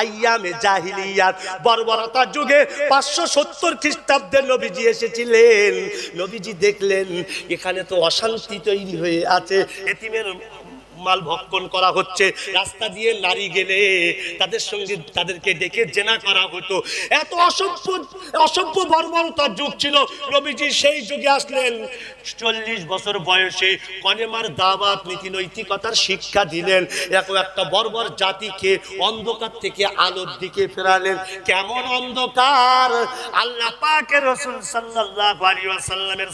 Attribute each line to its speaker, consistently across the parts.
Speaker 1: আইয়ামে জাহিলিয়ার বর্বরতার যুগে পাঁচশো সত্তর খ্রিস্টাব্দে নবীজি এসেছিলেন নবীজি দেখলেন এখানে তো অশান্তি তৈরি হয়ে আছে এতিমের মাল ভক্ষণ করা হচ্ছে রাস্তা দিয়ে নারী গেলে তাদের সঙ্গে তাদেরকে ডেকে জেনা করা হতো এত অসভ্য অসভ্য বর্বরতার যুগ ছিল রবিজি সেই যুগে আসলেন চল্লিশ বছর বয়সে কনেমার দাবাত নীতি নৈতিকতার শিক্ষা দিলেন এক একটা বর্বর জাতিকে অন্ধকার থেকে আলোর দিকে ফেরালেন কেমন অন্ধকার আল্লাহ পাকের রসুল সাল্লাহ আলী আসাল্লামের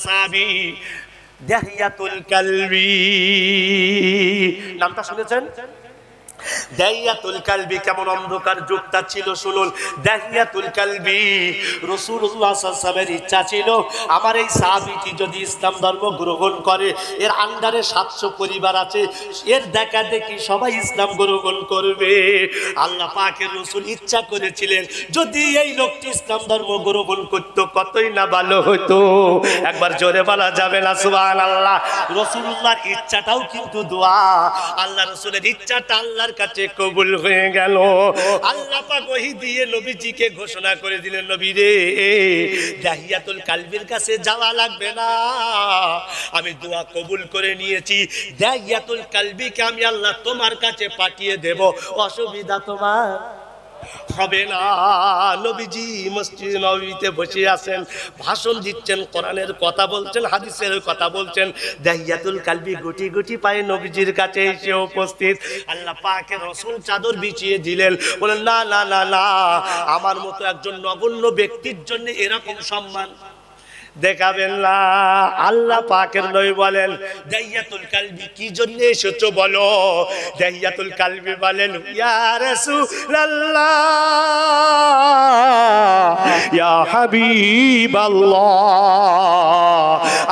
Speaker 1: দেহিয়াতুল কালবি নামটা শুনেছেন কালবি কেমন অন্ধকার যুগটা ছিল শুনুন কালবি ইচ্ছা ছিল আমার এই যদি ইসলাম ধর্ম গ্রহণ করে এর আন্ডারে পরিবার আছে এর দেখা দেখি সবাই ইসলাম গ্রহণ করবে আল্লাহ পাকের ইচ্ছা করেছিলেন যদি এই লোকটি ইসলাম ধর্ম গ্রহণ করত কতই না ভালো হতো একবার জোরে বলা যাবে না সুবহানাল্লাহ রসুল্লাহর ইচ্ছাটাও কিন্তু দোয়া আল্লাহ রসুলের ইচ্ছাটা আল্লাহ আল্লাহর কাছে কবুল হয়ে গেল আল্লাহ পাক ওই দিয়ে নবীজিকে ঘোষণা করে দিলেন নবী রে দাহিয়াতুল কালবির কাছে যাওয়া লাগবে না আমি দোয়া কবুল করে নিয়েছি দাহিয়াতুল কালবিকে আমি আল্লাহ তোমার কাছে পাঠিয়ে দেব অসুবিধা তোমার হবে না নবীজি মসজিদ নবীতে বসে আছেন ভাষণ দিচ্ছেন কোরআনের কথা বলছেন হাদিসের কথা বলছেন দাহিয়াতুল কালবি গুটি গুটি পায়ে নবীজির কাছে এসে উপস্থিত আল্লাহ পাকে রসুন চাদর বিছিয়ে দিলেন বলেন না না না না আমার মতো একজন নগণ্য ব্যক্তির জন্য এরকম সম্মান দেখাবেন না আল্লাহ পাকের নই বলেন দাইয়াতুল কালবি কি জন্য এসেছো বলো দাইয়াতুল কালবি বলেন ইয়া রাসূলুল্লাহ ইয়া হাবিবাল্লাহ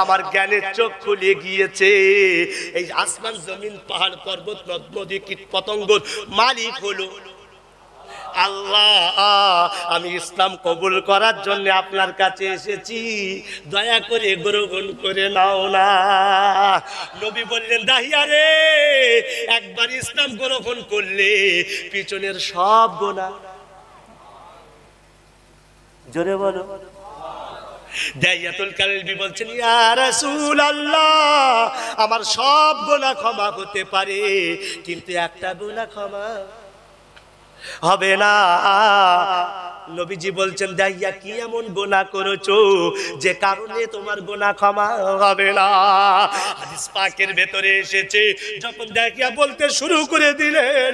Speaker 1: আমার জ্ঞানের চোখ খুলে গিয়েছে এই আসমান জমিন পাহাড় পর্বত নদ নদী কীট পতঙ্গ মালিক হলো আল্লাহ আমি ইসলাম কবুল করার জন্য আপনার কাছে এসেছি দয়া করে গ্রহণ করে নাও না নবী বললেন দাহিয়ারে একবার ইসলাম গ্রহণ করলে পিছনের সব গোনা জোরে বলো বলছেন আমার সব গোনা ক্ষমা হতে পারে কিন্তু একটা গোনা ক্ষমা হবে না নবীজি বলছেন দাইয়া কি এমন গোনা করেছো যে কারণে তোমার গোনা ক্ষমা হবে না হাদিস পাকের ভেতরে এসেছে যখন দাইয়া বলতে শুরু করে দিলেন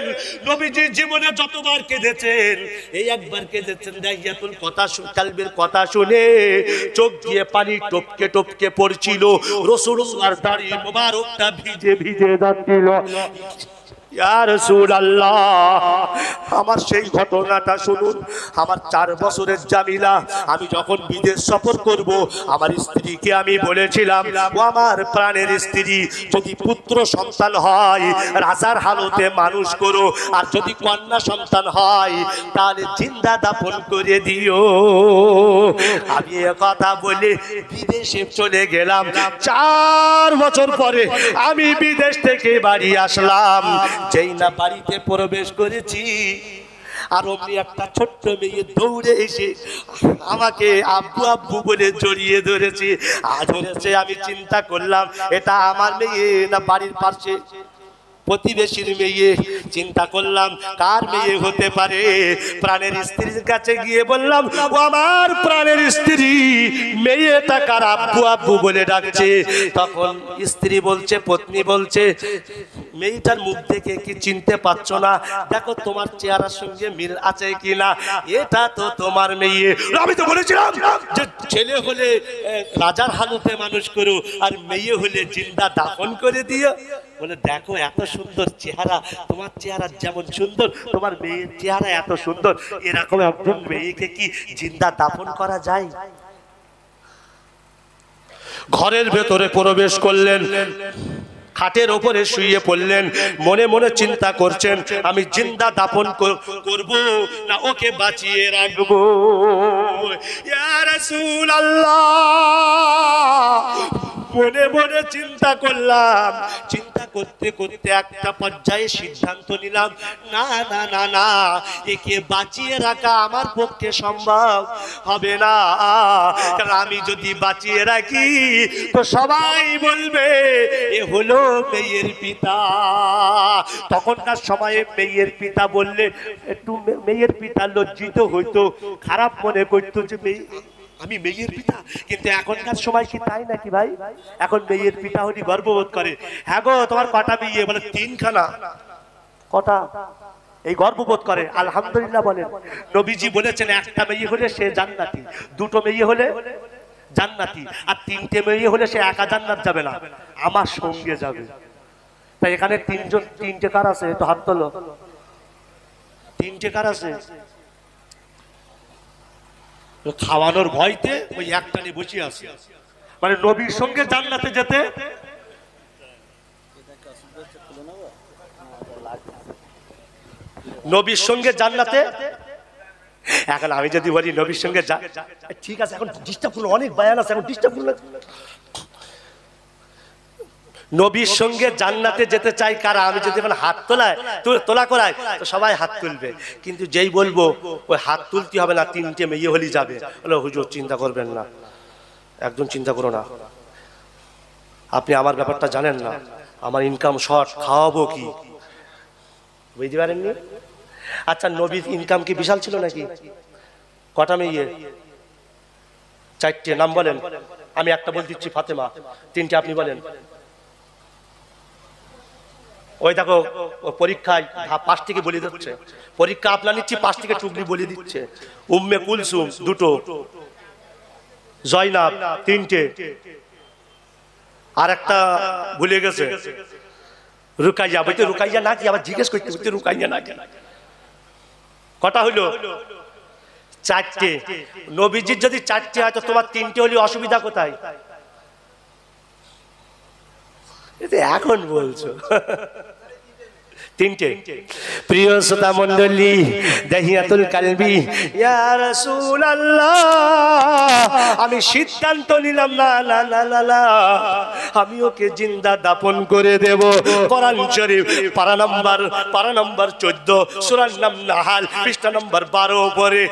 Speaker 1: নবীজি জীবনে যতবার কেঁদেছেন এই একবার কেঁদেছেন দাইয়া দাইয়াতুল কথা শুন কালবের কথা শুনে চোখ দিয়ে পানি টপকে টপকে পড়ছিল রসুল আর দাঁড়িয়ে মোবারকটা ভিজে ভিজে দাঁড়িয়ে আমার সেই ঘটনাটা শুনুন আমার চার বছরের জামিলা আমি যখন বিদেশ সফর করব আমার স্ত্রীকে আমি বলেছিলাম ও আমার প্রাণের স্ত্রী যদি পুত্র সন্তান হয় রাজার হালতে মানুষ করো আর যদি কন্যা সন্তান হয় তাহলে চিন্তা দাপন করে দিও আমি কথা বলে বিদেশে চলে গেলাম চার বছর পরে আমি বিদেশ থেকে বাড়ি আসলাম যেই না বাড়িতে প্রবেশ করেছি আর অমনি একটা ছোট্ট মেয়ে দৌড়ে এসে আমাকে আব্বু আব্বু বলে জড়িয়ে ধরেছে আর ধরেছে আমি চিন্তা করলাম এটা আমার মেয়ে না বাড়ির পাশে প্রতিবেশীর মেয়ে চিন্তা করলাম কার মেয়ে হতে পারে প্রাণের স্ত্রীর কাছে গিয়ে বললাম ও আমার প্রাণের স্ত্রী মেয়েটা কার আব্বু আব্বু বলে ডাকছে তখন স্ত্রী বলছে পত্নী বলছে মেয়েটার মুখ থেকে কি চিনতে পারছো না দেখো তোমার চেহারার সঙ্গে মিল আছে কি না এটা তো তোমার মেয়ে আমি তো বলেছিলাম যে ছেলে হলে রাজার হালতে মানুষ করো আর মেয়ে হলে জিন্দা দাফন করে দিও বলে দেখো এত সুন্দর চেহারা তোমার চেহারা যেমন সুন্দর তোমার মেয়ের চেহারা এত সুন্দর এরকম একজন মেয়েকে কি জিন্দা দাপন করা যায় ঘরের ভেতরে প্রবেশ করলেন খাটের ওপরে শুয়ে পড়লেন মনে মনে চিন্তা করছেন আমি জিন্দা দাপন করব না ওকে বাঁচিয়ে রাখব রাসূল আল্লাহ মনে মনে চিন্তা করলাম চিন্তা করতে করতে একটা পর্যায়ে সিদ্ধান্ত নিলাম না না না না একে বাঁচিয়ে রাখা আমার পক্ষে সম্ভব হবে না কারণ আমি যদি বাঁচিয়ে রাখি তো সবাই বলবে এ হলো মেয়ের পিতা তখনকার সময়ে মেয়ের পিতা বললে একটু মেয়ের পিতা লজ্জিত হইতো খারাপ মনে করতো যে মেয়ে আমি মেয়ের পিতা কিন্তু এখনকার সময় কি তাই নাকি ভাই এখন মেয়ের পিতা হলি গর্ববোধ করে হ্যাঁ গো তোমার কটা বিয়ে বলে তিনখানা কটা এই গর্ববোধ করে আলহামদুলিল্লাহ বলেন নবীজি বলেছেন একটা মেয়ে হলে সে জান্নাতি দুটো মেয়ে হলে জান্নাতি আর তিনটে মেয়ে হলে সে একা জান্নাত যাবে না আমার সঙ্গে যাবে তাই এখানে তিনজন তিনটে কার আছে তো হাত তোলো তিনটে কার আছে তো খাওয়ানোর ভয়তে ওই একটানে বসে আছে মানে নবীর সঙ্গে জান্নাতে যেতে নবীর সঙ্গে জান্নাতে এখন আমি যদি বলি নবীর সঙ্গে ঠিক আছে এখন ডিস্টার্ব করলো অনেক বায়ান আছে এখন ডিস্টার্ব করলো নবীর সঙ্গে জান্নাতে যেতে চাই কারা আমি যদি মানে হাত তোলায় তোলা করায় তো সবাই হাত তুলবে কিন্তু যেই বলবো ওই হাত তুলতে হবে না তিনটে মেয়ে হলি যাবে বলে হুজুর চিন্তা করবেন না একদম চিন্তা করো না আপনি আমার ব্যাপারটা জানেন না আমার ইনকাম শর্ট খাওয়াবো কি বুঝতে পারেননি আচ্ছা নবীর ইনকাম কি বিশাল ছিল নাকি কটা মেয়ে চারটে নাম বলেন আমি একটা বলতে দিচ্ছি ফাতেমা তিনটে আপনি বলেন ওই দেখো পরীক্ষায় পাঁচটিকে থেকে বলে দিচ্ছে পরীক্ষা আপনার নিচ্ছি পাশ থেকে টুকরি বলে দিচ্ছে উম্মে কুলসুম দুটো জয়নাব তিনটে আর একটা ভুলে গেছে রুকাইয়া বলতে রুকাইয়া না কি আবার জিজ্ঞেস করতে বলতে রুকাইয়া না কেন কটা হইলো চারটে নবীজির যদি চারটে হয় তো তোমার তিনটে হলে অসুবিধা কোথায় এখন বলছো তিনটে প্রিয় শ্রোতা মন্ডলী দেহিয়াতুল কালবি আমি সিদ্ধান্ত নিলাম না না না না আমি ওকে জিন্দা দাপন করে দেব কোরআন শরীফ পারা নাম্বার পারা নাম্বার চোদ্দ সুরান নাম নাহাল পৃষ্ঠা নাম্বার বারো পরে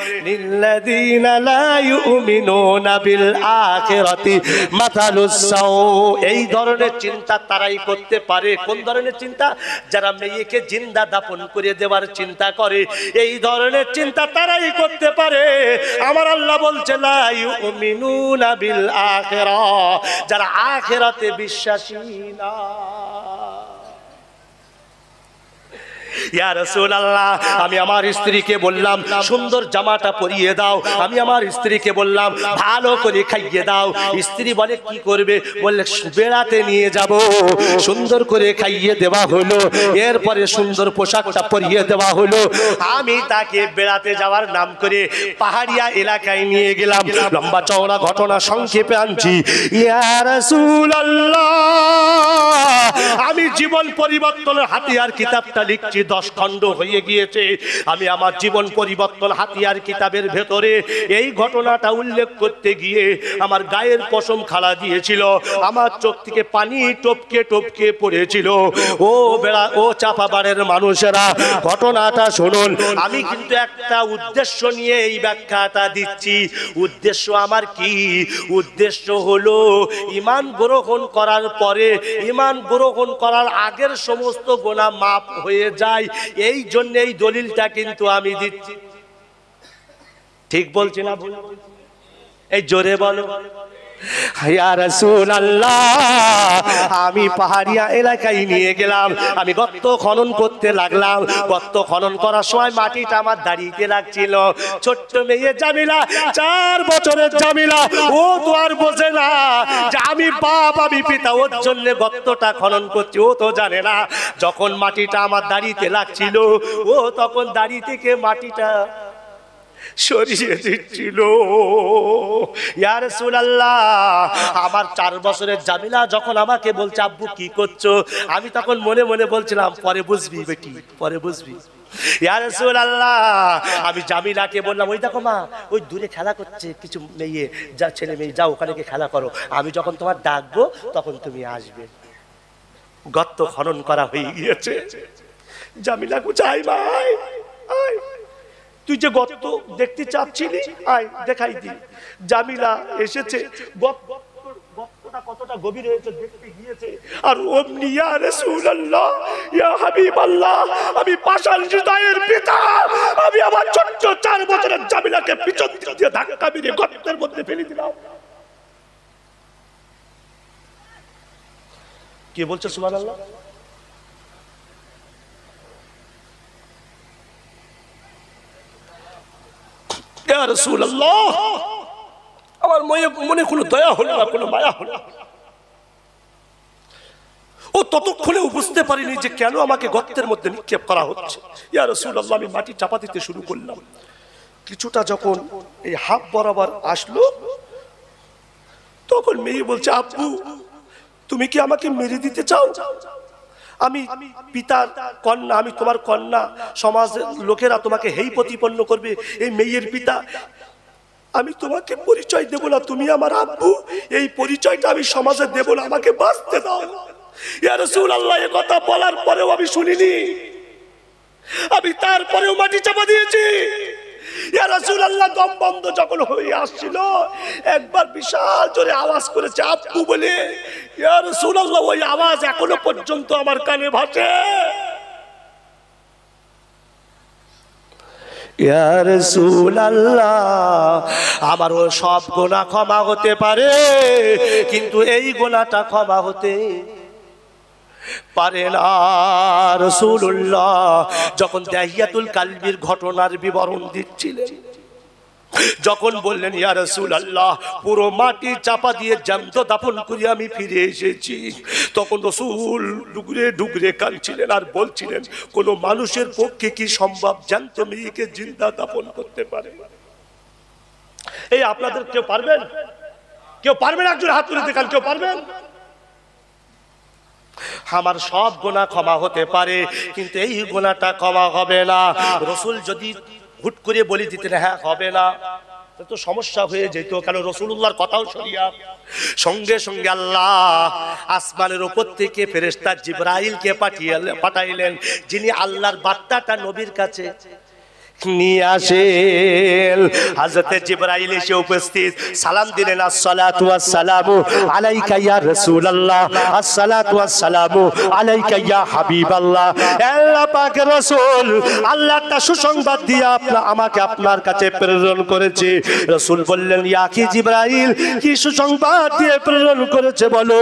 Speaker 1: এই ধরনের চিন্তা তারাই করতে পারে কোন ধরনের চিন্তা যারা মেয়ে নবীকে জিন্দা দাপন করে দেওয়ার চিন্তা করে এই ধরনের চিন্তা তারাই করতে পারে আমার আল্লাহ বলছে বিল যারা আখেরাতে বিশ্বাসী না ইয়া আমি আমার স্ত্রীকে বললাম সুন্দর জামাটা পরিয়ে দাও আমি আমার স্ত্রীকে বললাম ভালো করে খাইয়ে দাও স্ত্রী বলে কি করবে বললে বেড়াতে নিয়ে যাব সুন্দর করে খাইয়ে দেওয়া হলো এরপরে সুন্দর পোশাকটা পরিয়ে দেওয়া হলো আমি তাকে বেড়াতে যাওয়ার নাম করে পাহাড়িয়া এলাকায় নিয়ে গেলাম লম্বা চওড়া ঘটনা সংক্ষেপে আনছি আমি জীবন পরিবর্তনের হাতিয়ার কিতাবটা লিখছি দশ দশ খণ্ড হয়ে গিয়েছে আমি আমার জীবন পরিবর্তন হাতিয়ার কিতাবের ভেতরে এই ঘটনাটা উল্লেখ করতে গিয়ে আমার গায়ের পশম খালা দিয়েছিল আমার চোখ থেকে পানি টপকে টপকে পড়েছিল ও বেড়া ও চাপাবাড়ের মানুষেরা ঘটনাটা শুনুন আমি কিন্তু একটা উদ্দেশ্য নিয়ে এই ব্যাখ্যাটা দিচ্ছি উদ্দেশ্য আমার কি উদ্দেশ্য হলো ইমান গ্রহণ করার পরে ইমান গ্রহণ করার আগের সমস্ত গোনা মাপ হয়ে যায় এই জন্য এই দলিলটা কিন্তু আমি দিচ্ছি ঠিক বলছি না এই জোরে বলো আমি পাহাড়িয়া এলাকায় নিয়ে গেলাম আমি গর্ত খনন করতে লাগলাম গর্ত খনন করার সময় মাটিটা আমার দাঁড়িয়ে লাগছিল ছোট্ট মেয়ে জামিলা চার বছরের জামিলা ও তো আর বোঝে না যে আমি বাপ আমি পিতা ওর জন্য গর্তটা খনন করছি ও তো জানে না যখন মাটিটা আমার দাঁড়িয়ে লাগছিল ও তখন দাঁড়িয়ে থেকে মাটিটা সরিয়ে দিচ্ছিল ইয়ার সুলাল্লাহ আমার চার বছরের জামিলা যখন আমাকে বলছে আব্বু কি করছো আমি তখন মনে মনে বলছিলাম পরে বুঝবি বেটি পরে বুঝবি আমি জামিনাকে বললাম ওই দেখো মা ওই দূরে খেলা করছে কিছু মেয়ে যা ছেলে মেয়ে যাও ওখানে গিয়ে খেলা করো আমি যখন তোমার ডাকবো তখন তুমি আসবে গত্ত খনন করা হয়ে গিয়েছে জামিলা কোথায় ভাই তুই যে গত দেখতে চাচ্ছিলি আয় দেখাই দি জামিলা এসেছে আমি আমার চার বছরের দিয়ে মধ্যে ফেলে দিলাম কে বলছে আল্লাহ ইয়া রসুল আল্লাহ আমার মনে মনে কোনো দয়া হলো না কোনো মায়া হলো ও ততক্ষণেও বুঝতে পারিনি যে কেন আমাকে গর্তের মধ্যে নিক্ষেপ করা হচ্ছে ইয়া রসুল আল্লাহ আমি মাটি চাপা দিতে শুরু করলাম কিছুটা যখন এই হাফ বরাবর আসলো তখন মেয়ে বলছে আব্বু তুমি কি আমাকে মেরে দিতে চাও আমি পিতার কন্যা আমি তোমার কন্যা সমাজ লোকেরা তোমাকে হেই প্রতিপন্ন করবে এই মেয়ের পিতা আমি তোমাকে পরিচয় দেবো না তুমি আমার আব্বু এই পরিচয়টা আমি সমাজে দেব না আমাকে বাঁচতে দাও আল্লাহ কথা বলার পরেও আমি শুনিনি আমি তারপরেও মাটি চাপা দিয়েছি দম বন্ধ যখন হয়ে আসছিল একবার বিশাল জোরে আওয়াজ করেছে আপু বলে ওই আওয়াজ এখনো পর্যন্ত আমার কানে ভাসে আমারও সব গোনা ক্ষমা হতে পারে কিন্তু এই গোনাটা ক্ষমা হতে পারে না রসুল্লাহ যখন দাহিয়াতুল কালবির ঘটনার বিবরণ দিচ্ছিলেন যখন বললেন ইয়া রসুল আল্লাহ পুরো মাটি চাপা দিয়ে জ্যান্ত দাপন করে আমি ফিরে এসেছি তখন রসুল ডুগরে ডুগরে কাঁদছিলেন আর বলছিলেন কোনো মানুষের পক্ষে কি সম্ভব জ্যান্ত মেয়েকে জিন্দা দাপন করতে পারে এই আপনাদের কেউ পারবেন কেউ পারবেন একজন হাত তুলে দেখান কেউ পারবেন আমার সব গোনা ক্ষমা হতে পারে কিন্তু এই গোনাটা ক্ষমা হবে না রসুল যদি হুট করে বলে দিতেন হ্যাঁ হবে না তো সমস্যা হয়ে যেত রসুল রসুল্লাহর কথাও শুনিয়া সঙ্গে সঙ্গে আল্লাহ আসমানের ওপর থেকে ফেরেস্তার জিব্রাইলকে পাঠিয়ে পাঠাইলেন যিনি আল্লাহর বার্তাটা নবীর কাছে নিয়ে আসেন হাজরতে জিব্রাইল এসে উপস্থিত সালাম দিলেন আসসালাতু ওয়াসসালামু আলাইকা ইয়া রাসূলুল্লাহ আসসালাতু ওয়াসসালামু আলাইকা ইয়া হাবিবাল্লাহ আল্লাহ পাক রাসূল আল্লাহ তা সুসংবাদ দিয়ে আপনি আমাকে আপনার কাছে প্রেরণ করেছে রাসূল বললেন ইয়া কি জিব্রাইল কি সুসংবাদ দিয়ে প্রেরণ করেছে বলো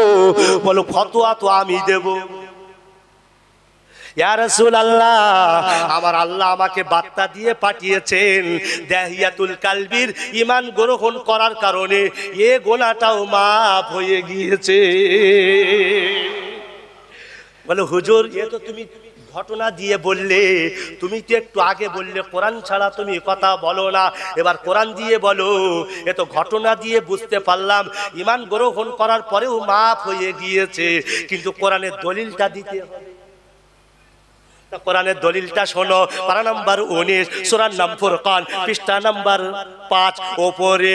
Speaker 1: বলো ফতোয়া তো আমি দেবো আল্লাহ আমার আল্লাহ আমাকে বার্তা দিয়ে পাঠিয়েছেন দেহিয়াতুল কালবির ইমান গ্রহণ করার কারণে এ গোনাটাও মাফ হয়ে গিয়েছে বলে হুজুর এ তো তুমি ঘটনা দিয়ে বললে তুমি তো একটু আগে বললে কোরআন ছাড়া তুমি কথা বলো না এবার কোরআন দিয়ে বলো এ তো ঘটনা দিয়ে বুঝতে পারলাম ইমান গ্রহণ করার পরেও মাফ হয়ে গিয়েছে কিন্তু কোরআনের দলিলটা দিতে হবে কোরআনের দলিলটা শোনো পারা নাম্বার উনিশ সুরান নাম ফুরকান পৃষ্ঠা নাম্বার পাঁচ ওপরে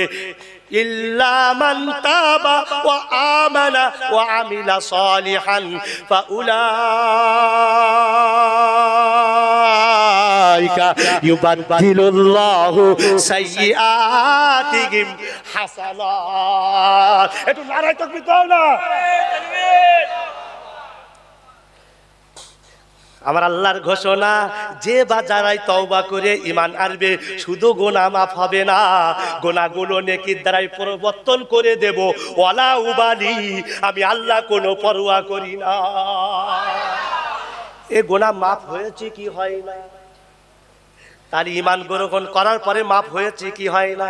Speaker 1: আমিলা একটু নারায় তাকবীর না আমার আল্লাহর ঘোষণা যে বা যারাই তওবা করে ইমান আরবে শুধু গোনা মাফ হবে না গোনাগুলো নেকির দ্বারাই পরিবর্তন করে দেব ওয়ালা উবালি আমি আল্লাহ কোনো পরোয়া করি না এ গোনা মাফ হয়েছে কি হয় না তার ইমান গ্রহণ করার পরে মাফ হয়েছে কি হয় না